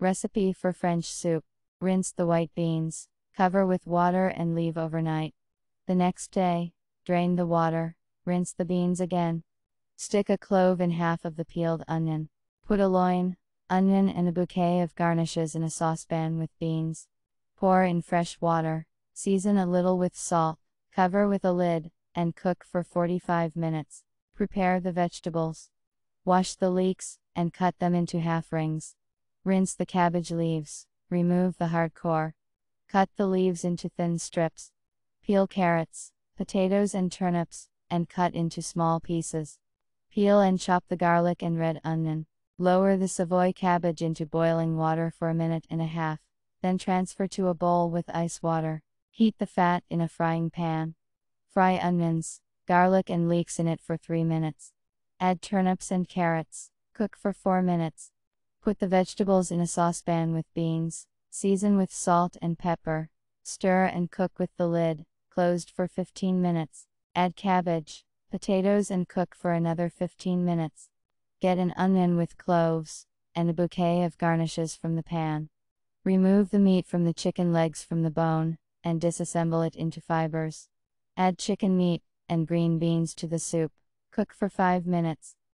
Recipe for French soup. Rinse the white beans, cover with water and leave overnight. The next day, drain the water, rinse the beans again. Stick a clove in half of the peeled onion. Put a loin, onion and a bouquet of garnishes in a saucepan with beans. Pour in fresh water, season a little with salt, cover with a lid, and cook for 45 minutes. Prepare the vegetables. Wash the leeks, and cut them into half rings. Rinse the cabbage leaves, remove the hard core. Cut the leaves into thin strips. Peel carrots, potatoes and turnips, and cut into small pieces. Peel and chop the garlic and red onion. Lower the savoy cabbage into boiling water for a minute and a half, then transfer to a bowl with ice water. Heat the fat in a frying pan. Fry onions, garlic and leeks in it for 3 minutes. Add turnips and carrots. Cook for 4 minutes. Put the vegetables in a saucepan with beans, season with salt and pepper, stir and cook with the lid, closed for 15 minutes. Add cabbage, potatoes and cook for another 15 minutes. Get an onion with cloves, and a bouquet of garnishes from the pan. Remove the meat from the chicken legs from the bone, and disassemble it into fibers. Add chicken meat, and green beans to the soup. Cook for 5 minutes.